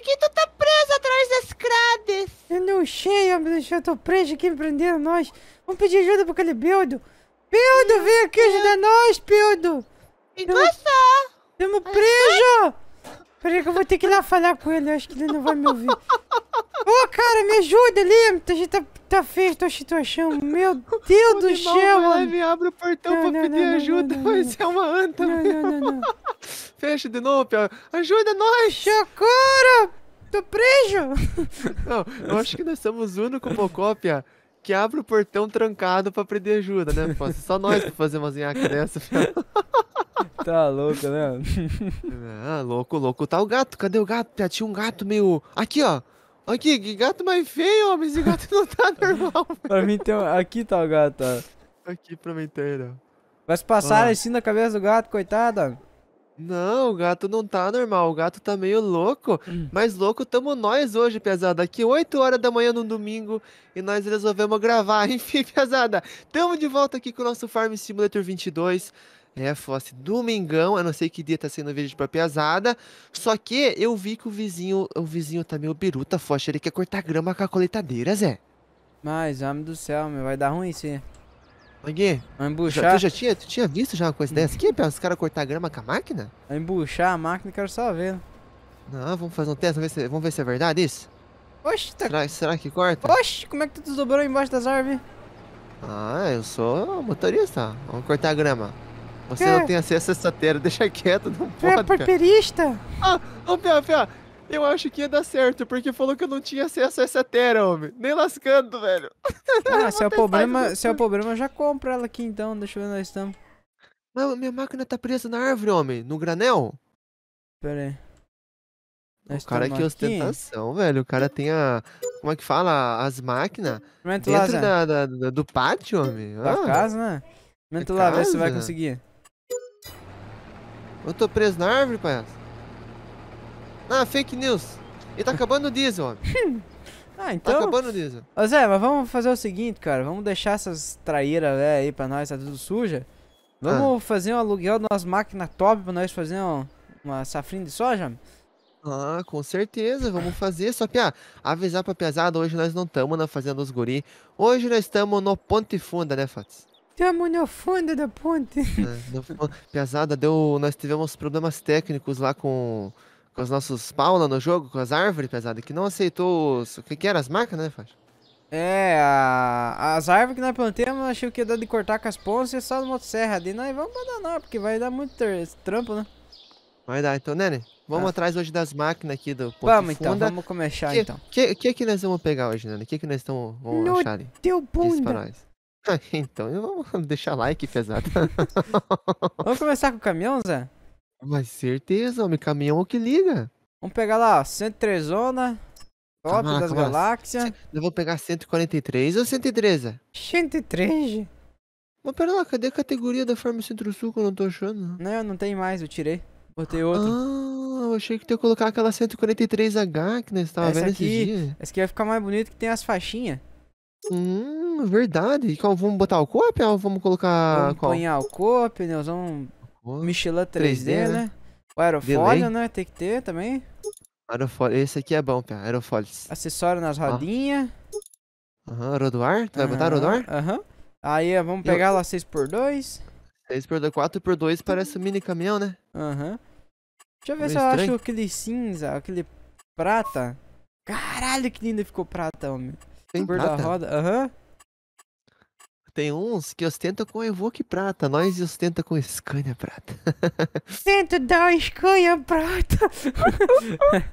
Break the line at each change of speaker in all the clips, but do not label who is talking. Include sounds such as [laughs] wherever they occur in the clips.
que tu tá preso atrás das crades? Eu não
sei, amigos, eu tô preso aqui, prenderam nós. Vamos pedir ajuda para aquele Bildo. Bildo, vem aqui ajudar nós, Bildo. só. Tamo preso. Peraí que eu vou ter que ir lá falar com ele, eu acho que ele não vai me ouvir. Ô, oh, cara, me ajuda ali, a gente tá
tá feia tua situação, meu Deus [laughs] o do céu, mano. me abre o portão não, pra não, pedir não, ajuda, mas é uma anta, não, não, não, [laughs] Fecha de novo, Pia. Ajuda nós! Socorro! Tô preso! [laughs] Não, eu acho que nós somos o único Mocópia Pia, que abre o portão trancado pra pedir ajuda, né? Pô, só nós pra fazer uma zinhaca dessa, Pia. Tá louco, né? Ah, louco, louco. Tá o gato, cadê o gato, Pia? Tinha um gato meio... Aqui, ó. Aqui, que gato mais feio, homem. Esse gato não tá [laughs] normal. [laughs] pra mim tem um... Aqui tá o gato, ó. Aqui pra mim tem, não. Né? Vai se passar ah. assim na cabeça do gato, coitada. Não, o gato não tá normal, o gato tá meio louco. Hum. [clears throat] Mas louco tamo nós hoje, pesada. Aqui 8 horas da manhã num domingo e nós resolvemos gravar. [laughs] Enfim, pesada, tamo de volta aqui com o nosso Farm Simulator 22. É, fosse domingão, eu não sei que dia tá sendo vídeo pra piazada. Só que eu vi que o vizinho, o vizinho tá meio biruta, fosse ele quer cortar grama com a coletadeira, Zé.
Mas, homem do céu, meu, vai dar ruim sim. Aqui.
Vai embuchar. Tu já tinha, tu tinha visto já uma coisa hum. dessa aqui? Os caras cortar grama com a máquina? Vai embuchar a máquina, quero só ver. Não, vamos fazer um teste, vamos ver se, vamos ver se é verdade isso. Oxe, tá... será, será que corta? Oxe, como é que
tu desdobrou embaixo das árvores?
Ah, eu sou motorista. Vamos cortar a grama. Você é. não tem acesso a essa terra, [laughs] deixa quieto, não é pode. É porperista. Ah, ô, Pia, Pia, eu acho que ia dar certo, porque falou que eu não tinha acesso a essa terra, homem. Nem lascando, velho. [laughs] Ah, se é o problema, se é o problema, já compra ela aqui então, deixa eu ver onde nós estamos. Não, minha máquina tá presa na árvore, homem, no granel. Pera aí. o cara é que é ostentação, velho. O cara tem a. Como é que fala? As máquinas. Dentro lá, da, da, do pátio, homem. Da ah, casa, né? Momento lá, vê se vai conseguir. Eu tô preso na árvore, palhaço? Ah, fake news. E tá acabando o diesel, homem. [laughs] ah, tá então... Tá acabando o diesel. Ô Zé, mas
vamos fazer o seguinte, cara. Vamos deixar essas traíras né, aí pra nós, tá tudo suja. Vamos ah.
fazer um aluguel de umas máquinas top pra nós fazer um, uma safrinha de soja? Ah, com certeza, vamos fazer. Só que, ah, avisar pra pesada, hoje nós não estamos na Fazenda dos Guri. Hoje nós estamos no Ponte Funda, né, Fats?
Estamos no fundo da ponte.
É, [laughs] pesada, deu, nós tivemos problemas técnicos lá com, com os nossos Paula no jogo, com as árvores, pesada que não aceitou os... O que, que era? As máquinas, né, Fábio? É, a, as árvores que nós plantamos, achei que ia dar de cortar com as pontas e é só no motosserra. Daí nós
vamos mandar não, porque vai dar muito trampo, né?
Vai dar, então, Nene, vamos ah. atrás hoje das máquinas aqui do Ponte Vamos então, Funda. então, vamos começar que, então. O que, que, que nós vamos pegar hoje, Nene? O que, que nós estamos achando?
teu bunda! Diz pra nós.
[laughs] Então, eu vou [laughs] deixar like, pesado. [laughs] Vamos começar com o caminhão, Zé? Mas certeza, homem. Caminhão é que liga. Vamos pegar lá, ó. 103 zona. Top das galáxias. Eu vou pegar 143 ou 103? 103? Mas pera lá, cadê a categoria da Farm
Centro-Sul que eu não tô achando? Não, não tem mais, eu tirei. Botei outro. Ah, eu achei que tinha que colocar aquela
143H que nós tava essa vendo aqui, esses dias.
Essa aqui vai ficar mais bonito que tem as faixinhas.
Hum, verdade. Como, vamos botar o co-op ou vamos colocar vamos qual?
Vamos o co-op, neuzão Michelin 3D, 3D né? né? O aerofólio, Delay. né? Tem que ter também.
Aerofólio. Esse aqui é bom, cara. Aerofólios.
Acessório nas ah. rodinhas.
Aham, uhum, rodoar. Tu vai uhum. botar rodoar? Aham. Uhum. Aí, vamos pegar Eu... lá 6x2. 6x2, 4x2 parece um mini caminhão, né? Aham. Uhum. Deixa
eu ver é se eu estranho. acho aquele cinza,
aquele prata. Caralho, que lindo ficou prata, homem. Tem Por prata? da roda, aham. Uhum. Tem uns que ostenta com Evoque prata, nós ostenta com Scania prata. [laughs] Tenta dar Scania prata. [laughs]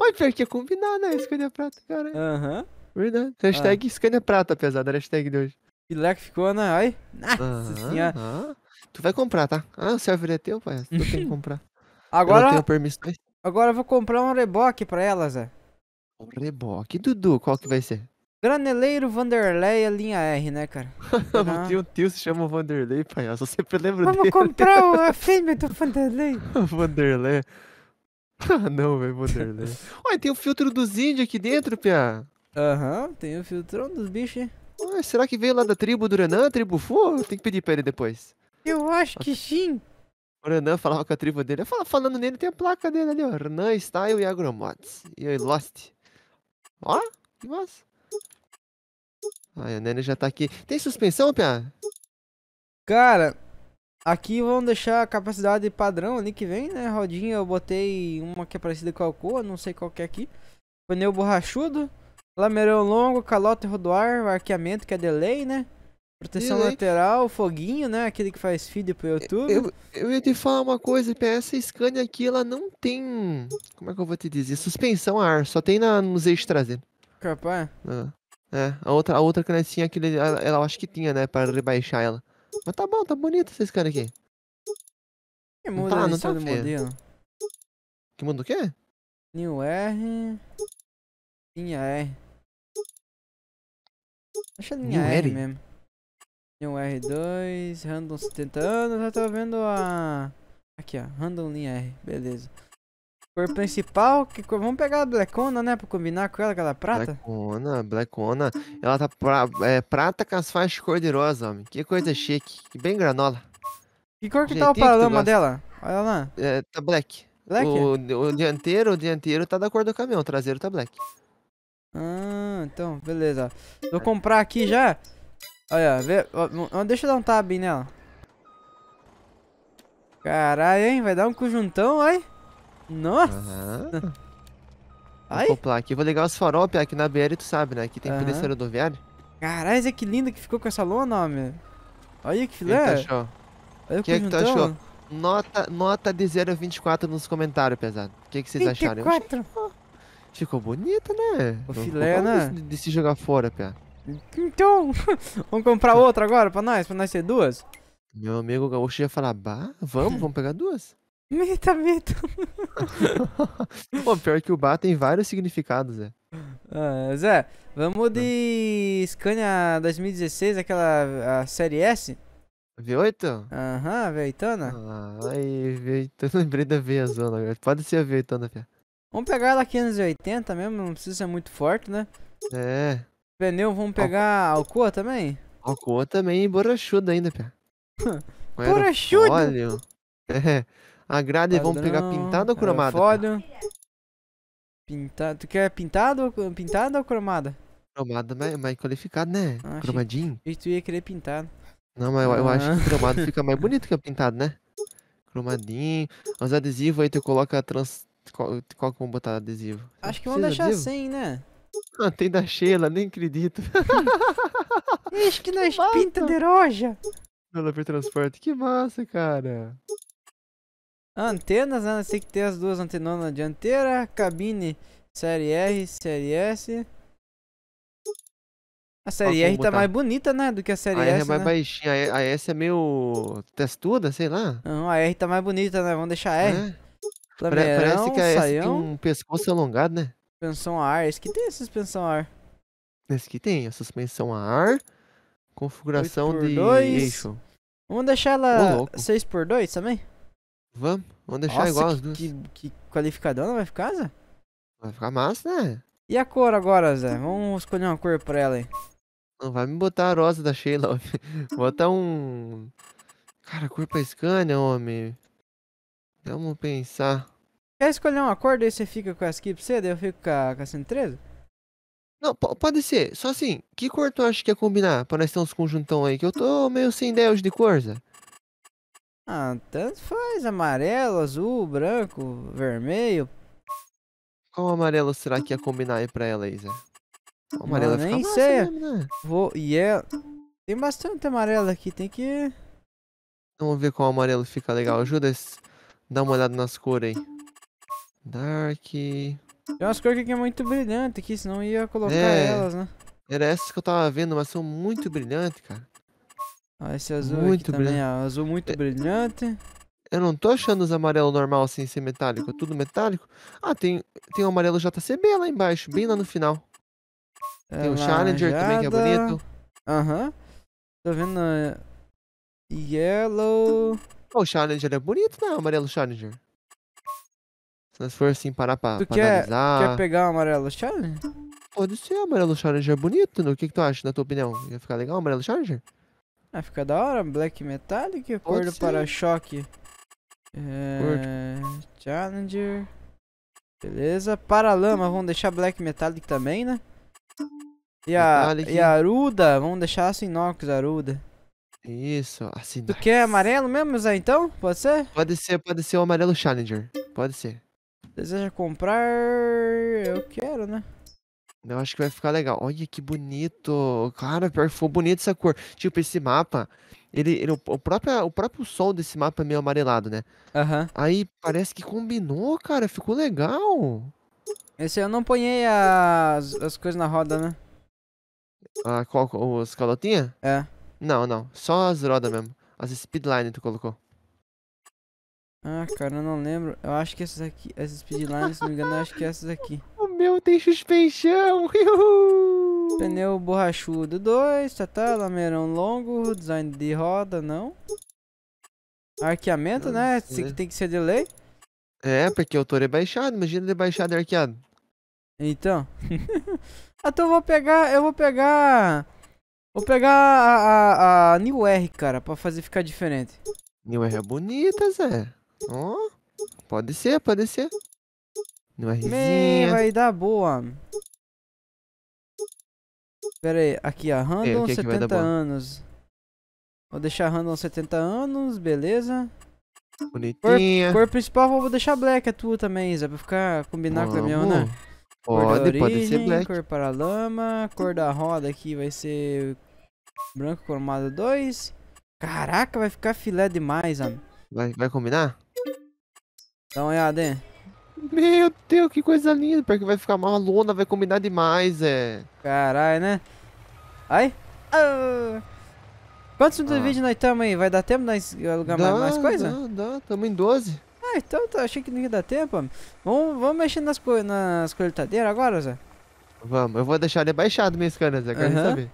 Olha, pior que ia é combinar, né? Scania prata, cara. Aham. Uhum. Verdade. Hashtag ah. Scania prata, apesar da hashtag de hoje.
E lá que ficou, né? Ai. Nossa uhum,
Tu vai comprar, tá? Ah, o server é teu, pai. Tu tem que [laughs] comprar. Agora. Eu não tenho Agora eu vou comprar um reboque pra elas, Zé. O reboque. Dudu, qual que vai ser?
Graneleiro Vanderlei a linha R, né, cara?
[laughs] o tio, tio se chama Vanderlei, pai. Eu sempre lembro Vamos dele. Vamos comprar o [laughs] filme do Vanderlei. [laughs] Vanderlei. Ah, não, velho, Vanderlei. Olha, tem o filtro dos índios aqui dentro, Pia. Aham, uhum, tem o filtro dos bichos. Ué, será que veio lá da tribo do Renan, tribo Fu? Tem que pedir pra ele depois. Eu acho que sim. O Renan falava com a tribo dele. falando nele, tem a placa dele ali, ó. Renan Style e Agromods. E aí, Lost. Ó, que massa. Ai, a Nene já tá aqui. Tem suspensão, Pia? Cara,
aqui vão deixar a capacidade padrão ali que vem, né? Rodinha, eu botei uma que é parecida com a Alcoa, não sei qual que é aqui. Pneu borrachudo, lameirão longo, e rodoar, arqueamento que é delay, né? Proteção e lateral, foguinho, né? Aquele que faz
feed pro YouTube. Eu, eu ia te falar uma coisa, essa Scania aqui, ela não tem. Como é que eu vou te dizer? Suspensão a ar, só tem na, nos eixos traseiros. Capaz? Ah, é? É. é, a outra, a outra canetinha aqui, ela, ela acho que tinha, né? Pra rebaixar ela. Mas tá bom, tá bonita essa Scania aqui. Que muda tá, não tá, não tá do feia. modelo? Que muda o quê? New R. Linha R.
Acho a é linha New R, R mesmo um R2, random 70 anos, já tô vendo a... Aqui, ó, random linha R, beleza. Cor
principal, que cor... vamos pegar a Blackona, né, pra combinar com ela, aquela prata? Blackona, Blackona, ela tá pra... é, prata com as faixas cor-de-rosa, homem, que coisa chique, que bem granola.
Que cor que tá o paralama dela?
Olha lá. É, tá black. Black? O, o dianteiro, o dianteiro tá da cor do caminhão, o traseiro tá black. Ah, então, beleza.
Vou comprar aqui já. Olha, vê, deixa eu dar um tab nela.
Caralho, hein? Vai dar um conjuntão, ai. Nossa. Uhum. Ai. Vou poplar aqui. Vou ligar os farol, Pia, aqui na BR, tu sabe, né? Aqui tem uhum. do rodoviária. Caralho, Zé, que lindo que ficou com essa lona, homem. Olha que filé. Que que Olha o que, que tu achou? Nota, nota de 0 a 24 nos comentários, pesado. O que, que vocês 24. acharam? 24? Ficou bonito, né? O filé, né? De, de se jogar fora, Pia. Então, [laughs] vamos comprar outra agora pra nós, pra nós ter duas? Meu amigo gaúcho ia falar, bah, vamos, vamos pegar duas.
[laughs] Mita, mita.
[laughs] Pô, pior que o bar tem vários significados, Zé. Ah, Zé,
vamos de Scania 2016, aquela a série S? V8?
Aham, v 8 Ai, V8, lembrei da v zona agora. Pode ser a v 8
Vamos pegar ela 580 mesmo, não precisa ser muito forte, né? É. Pneu,
vamos pegar Alcoa também? Alcoa também e borrachuda ainda, pé. [laughs] Borrachuda? Óleo. [laughs] É. A grade vamos pegar pintado ou cromada? Fólio.
Pintado. Tu quer pintado, pintado ou cromada? Cromada mais,
mais qualificado, né? Ah, Cromadinho. E tu ia querer pintado. Não, mas eu, eu acho que ah. cromado fica mais [laughs] bonito que pintado, né? Cromadinho. Os adesivos aí tu coloca trans... Qual, qual que vamos botar adesivo? Acho que vamos deixar adesivo? sem, né? Ah, tem da Sheila, nem acredito.
Acho [laughs] que nós massa. pinta de roja.
Ela transporte, que
massa, cara. Antenas, a né? Tem que tem as duas antenas na dianteira. Cabine série R, série S. A série ah, R tá mais bonita, né? Do que a série a S. A R é mais né?
baixinha, a S é meio testuda, sei lá. Não, a R tá mais bonita, né? Vamos deixar a R. É. Parece que a S saião. tem um pescoço alongado, né?
Suspensão a ar. Esse que tem a suspensão a ar.
Esse que tem a suspensão a ar. Configuração de dois. eixo.
Vamos deixar ela 6x2 também?
Vamos. Vamos deixar Nossa, igual as
duas. Que, que qualificadona vai
ficar, Zé? Vai ficar massa, né? E a cor agora, Zé? Vamos escolher uma cor pra ela aí. Não vai me botar a rosa da Sheila, Vou [laughs] Bota um... Cara, cor pra Scania, homem. Vamos pensar.
Quer escolher uma cor, daí você fica com a skip C, daí eu fico com a, com a 113?
Não, pode ser. Só assim, que cor tu acha que ia combinar? Pra nós ter uns conjuntão aí, que eu tô meio sem ideia hoje de cor, Ah, tanto faz. Amarelo, azul, branco, vermelho. Qual amarelo será que ia combinar aí pra ela aí, Zé? O amarelo Não, nem sei. Mesmo, né? Vou... E yeah. é... Tem bastante amarelo aqui, tem que... Vamos ver qual amarelo fica legal. Ajuda a dar uma olhada nas cores aí. Dark. Tem umas cores que é muito brilhante aqui, senão ia colocar é. elas, né? Era essas que eu tava vendo, mas são muito brilhantes, cara. Ah, esse azul muito brilhante. também, ah, ó, azul muito é... brilhante. Eu não tô achando os amarelos normal assim, sem assim, ser metálico, é tudo metálico. Ah, tem, tem o um amarelo JCB lá embaixo, bem lá no final. É tem o Challenger também, que é bonito. Aham. Uhum. Tô vendo... Ah, yellow... Oh, o Challenger é bonito, né? O amarelo Challenger. Se nós for assim parar pra, tu pra quer, analisar... quer pegar o amarelo Challenger? Pode ser, o amarelo Challenger é bonito, né? O que, que tu acha, na tua opinião? Ia ficar legal o amarelo Challenger? Ah, fica da hora, Black Metallic, Pode cor do para-choque. É...
Challenger. Beleza, para lama vamos deixar Black Metallic também, né?
E a, e a
Aruda, vamos deixar aço inox, Aruda. Isso, assim. Tu quer amarelo
mesmo, Zé, então? Pode ser? Pode ser, pode ser o amarelo Challenger. Pode ser. Deseja comprar? Eu quero, né? Eu acho que vai ficar legal. Olha que bonito. Cara, pior que ficou bonito essa cor. Tipo, esse mapa, ele, ele o, próprio, o próprio sol desse mapa é meio amarelado, né? Aham. Uhum. Aí parece que combinou, cara. Ficou legal. Esse eu não ponhei as, as coisas na roda, né? Ah, qual, os calotinha? É. Não, não. Só as rodas mesmo. As speedline tu colocou.
Ah, cara, eu não lembro. Eu acho que essas aqui, essas speedlines, se não me engano, eu acho que é essas aqui. [laughs] O meu tem suspensão, [laughs] Pneu borrachudo 2, tá, tá, lameirão longo, design de roda, não. Arqueamento, não, né? Tem que ser delay.
É, porque o touro é baixado, imagina ele baixado e arqueado. Então. [laughs]
então eu vou pegar, eu vou pegar... Vou pegar a, a, a New R, cara, pra fazer ficar diferente.
New R é bonita, Zé. Oh, pode ser, pode ser. No vai
dar boa. Pera aí, aqui ó, random é, 70 anos. Vou deixar random 70 anos, beleza.
Bonitinha.
Cor, cor principal vou deixar black a é tua também, Isa, pra ficar combinar né? Vamos. com a minha, né? Pode, cor da origem, pode ser black. Cor para lama, cor da roda aqui vai ser branco cromado 2. Caraca, vai ficar filé
demais, mano. Vai, vai combinar? Dá uma olhada, hein? Meu Deus, que coisa linda. Porque vai ficar uma lona, vai combinar demais, é. Caralho, né? Ai. Ah. Quantos minutos ah. vídeo nós estamos aí? Vai dar tempo nós
alugar dá, mais, mais coisa? Dá, dá. Estamos em 12. Ah, então tá, achei que não ia dar tempo, Vamos, vamos mexer nas, co nas colheitadeiras agora, Zé?
Vamos, eu vou deixar ele baixado minhas canas, Zé, quero uhum. saber.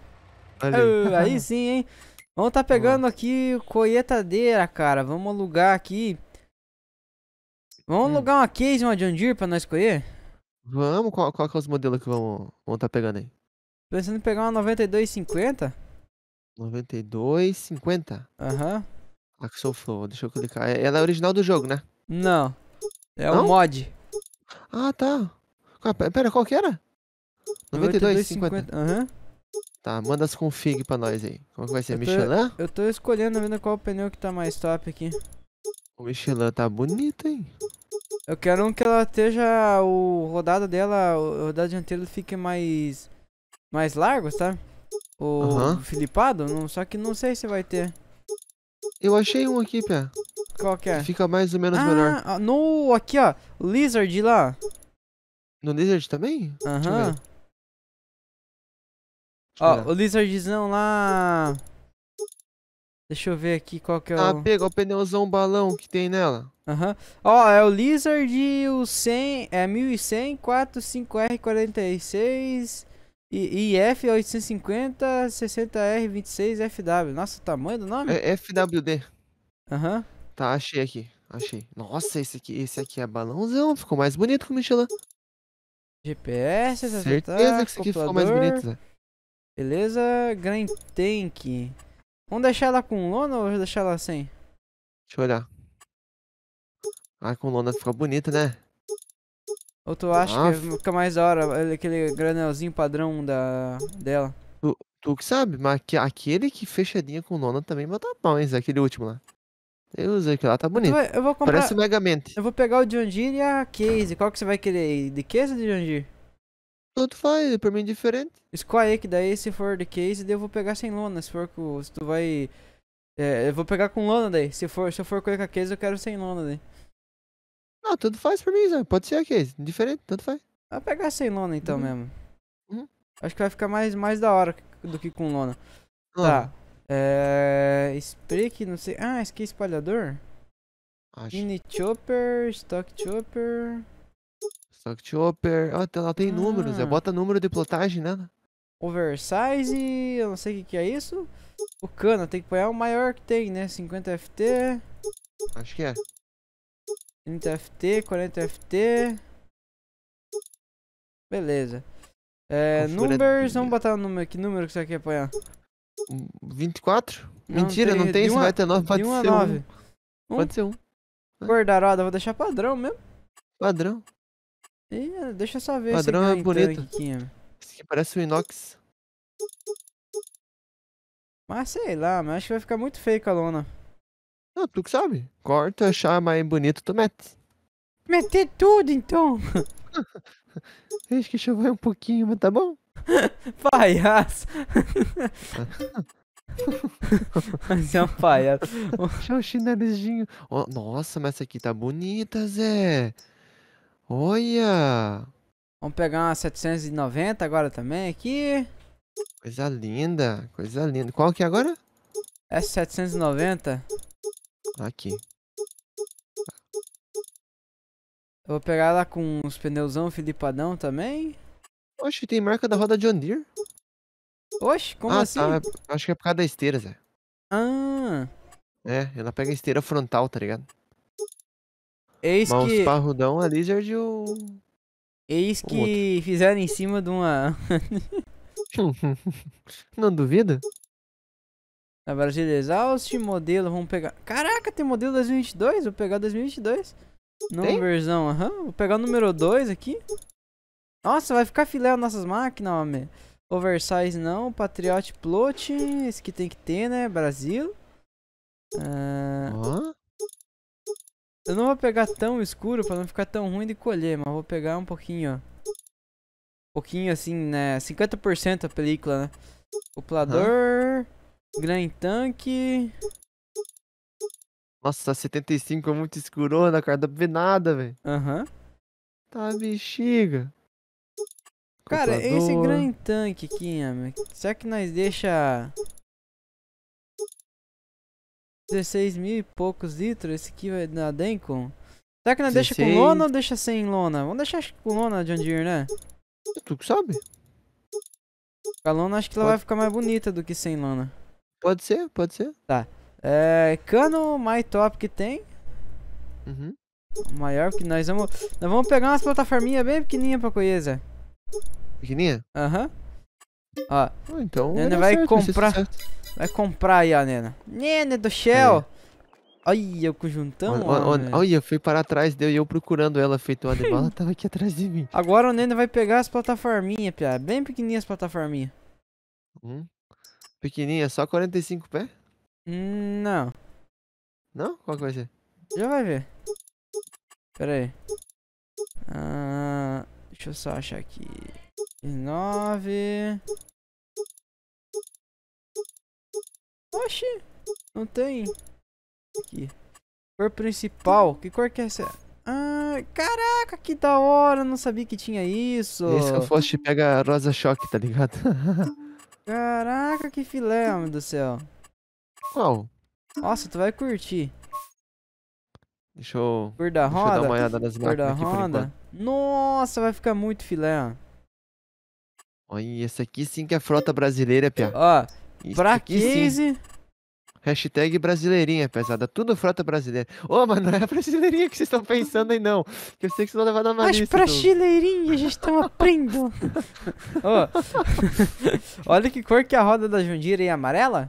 Uh, aí sim, hein? Vamos tá pegando vamos. aqui colheitadeira, cara. Vamos alugar aqui Vamos hum. alugar uma case, uma John Deere pra nós
escolher? Vamos, qual, qual que é os modelos que vamos estar tá pegando aí? Pensando em pegar uma 9250? 9250? Aham. Uhum. Tá Axel Flow, deixa eu clicar. É, ela é original do jogo, né? Não. É o mod. Ah, tá. Pera, qual que era?
92,50.
Aham. Uhum. Tá, manda as config pra nós aí. Como é que vai ser, eu tô, Michelin? Eu tô
escolhendo vendo qual pneu que tá mais top aqui.
O Michelin tá bonito, hein?
Eu quero um que ela esteja. O rodada dela, o rodada dianteira fique mais. mais largo, sabe? O uhum. filipado, não, só que não sei se vai ter. Eu achei um
aqui, Pia. Qual que é? Fica mais ou menos ah, ah No, aqui ó, Lizard lá. No Lizard também? Aham. Uhum. Ó,
o Lizardzão lá. Deixa eu ver aqui qual que é ah, o... Ah, pega o pneuzão balão que tem nela. Aham. Uhum. Ó, é o Lizard e o 100, é 1100, 45R46, IF850, 60R26FW. Nossa, o tamanho do nome? É
FWD. Aham. Uhum. Tá, achei aqui, achei. Nossa, esse aqui, esse aqui é balãozão, ficou mais bonito com o Michelin.
GPS, Certeza que esse aqui ficou mais bonito, Zé. Né? Beleza, Grand Tank. Vamos deixar ela com lona ou deixar ela sem?
Deixa eu olhar. Ah, com lona fica bonita, né?
Ou tu acha ah, que
fica mais da hora aquele granelzinho padrão da, dela? Tu, tu que sabe, mas que, aquele que fechadinha com lona também bota pau, hein? Aquele último lá. Eu usei aquilo lá, tá então bonito. eu vou comprar... Parece o Megamente. Eu vou pegar o John Deere e
a Case. Qual que você vai querer? De Case ou de John Deere? Tanto faz, pra mim é diferente. escolhe que daí, se for de case, daí eu vou pegar sem lona. Se for com. Se tu vai. É, eu vou pegar com lona daí. Se, for, se eu for com a case, eu quero sem lona daí. Não, tanto faz pra mim, Zé. Pode ser a case. Diferente, tanto faz. Vai pegar sem lona então uhum. mesmo. Uhum. Acho que vai ficar mais, mais da hora do que com lona. Uhum. Tá. É. Spray que não sei. Ah, esse aqui é espalhador? Acho. Mini Chopper, Stock Chopper.
Stock Chopper. ela tem né? ah. números, é bota número de plotagem nela.
Oversize, eu não sei o que, que, é isso. O cana tem que pôr o maior que tem, né? 50 FT. Acho que é. 30 FT, 40 FT. Beleza. É, vamos botar o número. Que número que você quer apanhar? 24? Não Mentira, tem, não tem isso, vai ter 9, pode ser 9. Um. Um. Pode ser um. Cor vou deixar padrão mesmo. Padrão. Ih, deixa eu só ver Padrão esse é bonito. Aqui. Esse aqui parece um inox. Mas sei lá, mas acho que vai ficar muito feio com a lona. Não,
tu que sabe. Corta, achar mais bonito, tu mete. Meter tudo, então. Acho [laughs] que choveu um pouquinho, mas tá bom. [laughs] palhaço. mas é um palhaço. [laughs] Deixa o um chinelizinho. Oh, nossa, mas essa aqui tá bonita, Zé. Olha! Vamos pegar uma 790 agora também aqui. Coisa
linda, coisa linda.
Qual que é agora?
É Essa 790. Aqui. Eu vou pegar ela com uns pneusão filipadão também. Oxe, tem marca da roda John Deere. Oxe, como ah, assim? Tá.
Acho que é por causa da esteira, Zé.
Ah.
É, ela pega a esteira frontal, tá ligado? Eis Mas que... os parrudão, a Lizard e o... Eis que
fizeram em cima de uma... [laughs]
Não duvida?
Na Brasília Exhaust, modelo, vamos pegar... Caraca, tem modelo 2022? Vou pegar 2022. versão, aham. Uhum. Vou pegar o número 2 aqui. Nossa, vai ficar filé as nossas máquinas, homem. Oversize não, Patriot Plot, esse que tem que ter, né? Brasil. Ah, eu não vou pegar tão escuro pra não ficar tão ruim de colher, mas vou pegar um pouquinho, ó. Um pouquinho assim, né? 50% a película, né?
Coplador, uhum. Grand Tanque. Nossa, 75 é muito escuro na cara. Dá pra ver nada, velho. Aham. Uhum. Tá bexiga. Cara, Coplador. esse Grand Tanque aqui, né?
Será que nós deixa 16 mil e poucos litros. Esse aqui vai na Dencom Será que não 16... deixa com lona ou deixa sem lona? Vamos deixar com lona, John Deere, né? Tu que sabe. Com a lona acho que pode... ela vai ficar mais bonita do que sem lona. Pode ser, pode ser. Tá. É, cano mais top que tem. Uhum. Maior, porque nós vamos... Nós vamos pegar umas plataforminhas bem pequenininhas pra coisa. Pequenininha? Aham. Uhum. Ó. Ah, então. Nena vai certo, comprar. Vai, comprar aí, ó, Nena. Nena do Shell. É. Olha o conjuntão,
olha, fui para parar atrás deu e eu procurando ela, feito uma animal, ela tava aqui atrás de mim.
Agora o Nena vai pegar as plataforminhas, piá. Bem pequenininhas as plataforminhas.
Hum. Pequenininha, só 45 pé? Hum, não. Não? Qual que vai ser? Já vai ver. Pera aí. Ah,
deixa eu só achar aqui. 19. Oxi, não tem. Aqui. Cor principal, que cor que é essa? Ah, caraca, que da hora, não sabia que tinha isso. Esse é que eu
fosse pega rosa choque, tá ligado? [laughs]
caraca, que filé, meu do céu. Qual? Nossa, tu vai curtir.
Deixa eu, deixa roda, eu dar uma olhada nas cor da aqui, Honda.
Nossa, vai ficar muito filé, ó.
Olha, esse aqui sim que é frota brasileira, Pia. Ó, pra case... Sim. Hashtag brasileirinha, pesada. Tudo frota brasileira. Ô, oh, mas não é a brasileirinha que vocês estão pensando aí, não. Que eu sei que vocês vão levar na malícia. mas
brasileirinhas, a gente tá [laughs] aprendendo.
oh. [laughs] Olha que cor que é a roda da Jundira é amarela?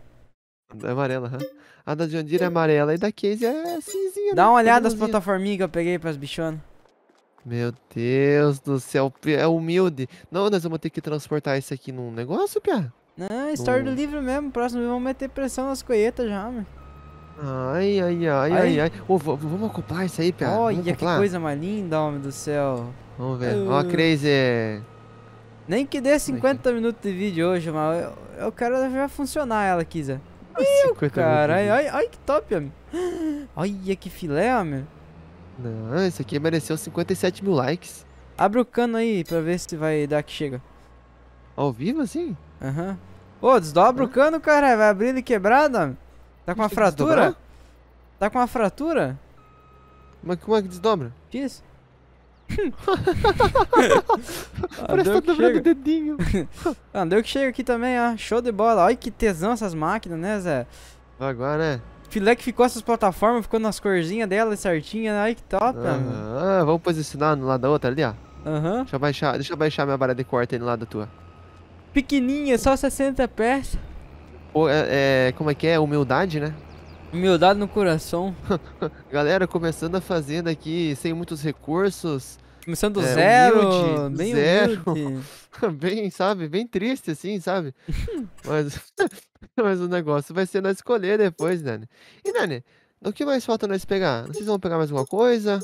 É amarela, hã? A da Jundira é amarela e da Case
é cinzinha. Dá né? uma olhada nas
plataforminhas que eu peguei pras bichonas. Meu Deus do céu, é humilde. Não, nós vamos ter que transportar isso aqui num negócio, Pia?
Não, é história do livro mesmo. Próximo vamos meter pressão nas coetas já, meu.
Ai, ai,
ai, ai, ai.
Oh, vamos ocupar isso aí, Pia. Olha que coisa
mais linda, homem do céu. Vamos ver. Ó, uh. Crazy. Nem que dê 50 minutos de vídeo hoje, mas eu, eu quero já funcionar ela, Kisa. Caralho, olha que top, homem. [gasps] Olha que filé, homem. Não, esse aqui mereceu 57 mil likes. Abre o cano aí pra ver se vai dar que chega. Ao vivo assim? Aham. Uhum. Pô, desdobra uhum. o cano, cara. Vai abrir ele quebrado, homem. Tá com uma fratura? Tá com uma fratura? Mas como é que desdobra? isso [laughs] ah, Parece que tá dobrando o dedinho. [laughs] ah, deu que chega aqui também, ó. Show de bola. Olha que tesão essas máquinas, né, Zé? Agora, né? filé que ficou essas plataformas, ficou nas corzinhas dela certinha, né? ai
que top, ah, ah, Vamos posicionar no lado da outra ali, ó. Uhum. Deixa, eu baixar, deixa eu baixar minha barra de corte aí no lado da tua. Pequeninha, só 60 peças. Pô, é, é, como é que é? Humildade, né? Humildade no coração. [laughs] Galera, começando a fazenda aqui sem muitos recursos. Começando do é, zero, humilde, bem zero. [laughs] bem, sabe, bem triste assim, sabe? [laughs] Mas [laughs] Mas o negócio vai ser nós escolher depois, Nani. E, Nani, o que mais falta nós pegar? Vocês vão pegar mais alguma coisa?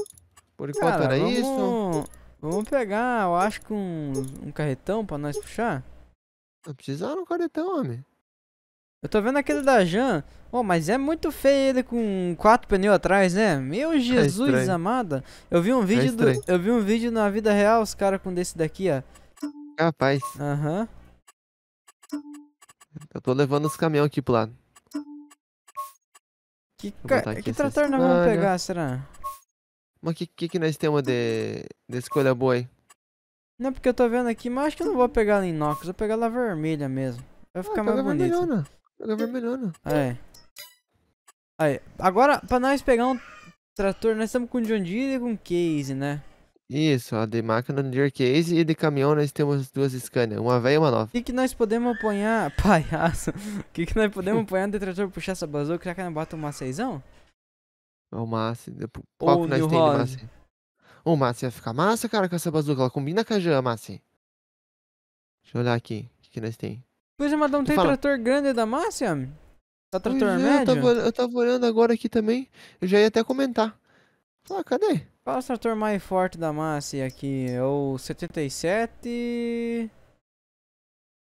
Por enquanto Cara, era vamos... isso? Vamos pegar, eu acho que um, um carretão pra nós puxar. Não precisava um carretão,
homem. Eu tô vendo aquele da Jan. Oh, mas é muito feio ele com quatro pneus atrás, né? Meu é Jesus é amada. Eu vi um é vídeo é do, eu vi um vídeo na vida real
os caras com desse daqui, ó. Capaz. Aham. Uhum. Eu tô levando os caminhões aqui pro lado.
Que, ca... que trator nós vamos pegar,
será? Mas que, que que nós temos de, de escolha boa aí?
Não, porque eu tô vendo aqui, mas acho que eu não vou pegar ela em inox, vou pegar ela vermelha mesmo. Vai ah, ficar ah, mais bonito.
Vermelhona. Pega vermelhona.
Aí. É. Aí. Agora, pra nós pegar um trator, nós estamos com o John Deere e com o Case, né?
Isso, a de máquina de Gearcase e de caminhão nós temos duas Scania, uma velha e uma nova. O
que, que nós podemos apanhar, [laughs] palhaço? O que, que nós podemos [laughs] apanhar de trator puxar essa bazuca? Será que nós bota um maceizão?
É o Massi, qual Ou que nós temos de Massi? O Massi ia ficar massa, cara, com essa bazuca, ela combina com a Jean, Massi. Deixa eu olhar aqui, o que, que nós tem?
Pois, é, mas não tem Fala. trator grande da Massi, homem?
Tá trator pois médio? eu, tava, eu tava olhando agora aqui também, eu já ia até comentar. Fala, cadê?
Qual o trator mais forte da Massa aqui? É
o 77...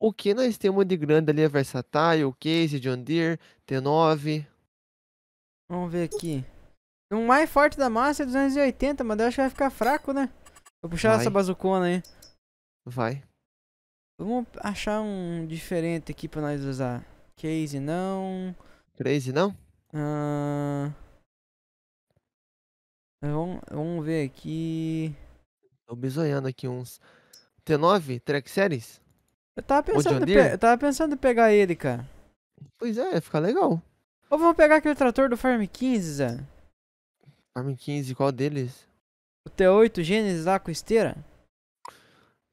O que nós temos de grande ali é Versatile, Case, John Deere, T9. Vamos ver aqui.
O mais forte da massa é 280, mas eu acho que vai ficar fraco, né? Vou puxar vai. essa bazucona aí. Vai. Vamos achar um diferente aqui pra nós usar. Case não. Crazy não? Ah... Uh...
Vamos, vamos ver aqui. Tô bisoiando aqui uns T9 Track Series. Eu tava pensando, pe... eu tava pensando em pegar ele, cara. Pois é, fica legal. Ou vamos pegar aquele trator do Farm 15, Zé. Farm 15, qual deles? O T8 Gênesis lá com esteira?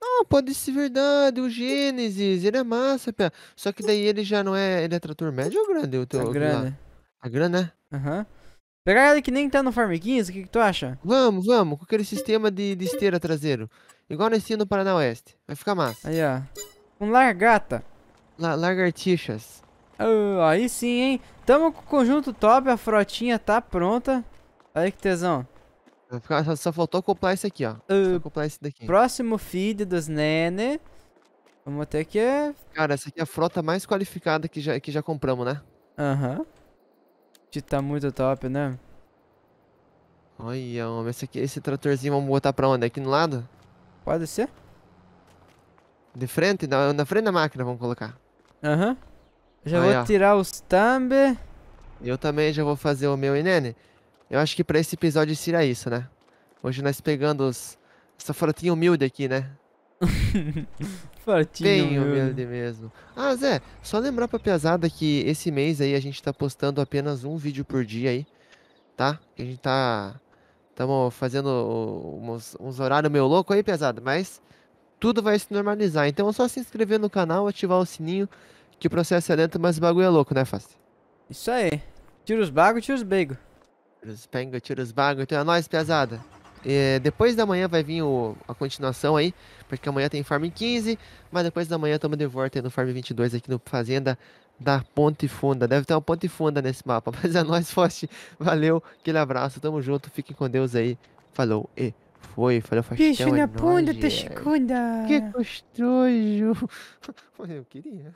Não, pode ser verdade, o Gênesis, ele é massa, pia. Só que daí ele já não é. Ele é trator médio ou grande? O teu, a grana. A grana, né? Aham. Uhum. Pegar ela que nem tá no Farm 15, o que, que tu acha? Vamos, vamos, com aquele sistema de, de esteira traseiro. Igual nesse esteira no Paraná Oeste. Vai ficar massa. Aí, ó. Com um largata. La lagartixas. aí sim, hein? Tamo com o conjunto top, a frotinha tá
pronta. Aí que tesão. Só, só faltou acoplar esse aqui, ó. Uh, acoplar esse daqui.
Próximo feed dos Nene. Vamos até que... É Cara, essa aqui é a frota mais qualificada que já, que já compramos, né? Aham tá muito top, né? Olha, homem, esse, aqui, esse tratorzinho vamos botar pra onde? Aqui no lado? Pode ser. De frente? Na, na frente da máquina vamos colocar. Aham. Uhum. Já Aí, vou ó. tirar os thumb. Eu também já vou fazer o meu, Inene. Eu acho que pra esse episódio seria isso, né? Hoje nós pegando os... Essa frotinha humilde aqui, né? [laughs] Fortinho, Tenho meu. medo mesmo. Ah, Zé, só lembrar pra pesada que esse mês aí a gente tá postando apenas um vídeo por dia aí, tá? a gente tá... Estamos fazendo uns, uns horários meio louco aí, pesada. mas tudo vai se normalizar. Então é só se inscrever no canal, ativar o sininho, que o processo é lento, mas o bagulho é louco, né, Fácil? Isso aí. Tira os bagos, tira os beigos. Tira os bagos, tira os bagos. Então é nóis, pesada. É, depois da manhã vai vir o, a continuação aí, porque amanhã tem Farm 15, mas depois da manhã estamos de volta no Farm 22 aqui no Fazenda da Ponte Funda. Deve ter uma Ponte Funda nesse mapa, [laughs] mas é nóis, Foste. Valeu, aquele abraço, tamo junto, fiquem com Deus aí. Falou e foi, falou Faustão. Bicho na é bunda, é. Que gostoso. [laughs] Eu queria.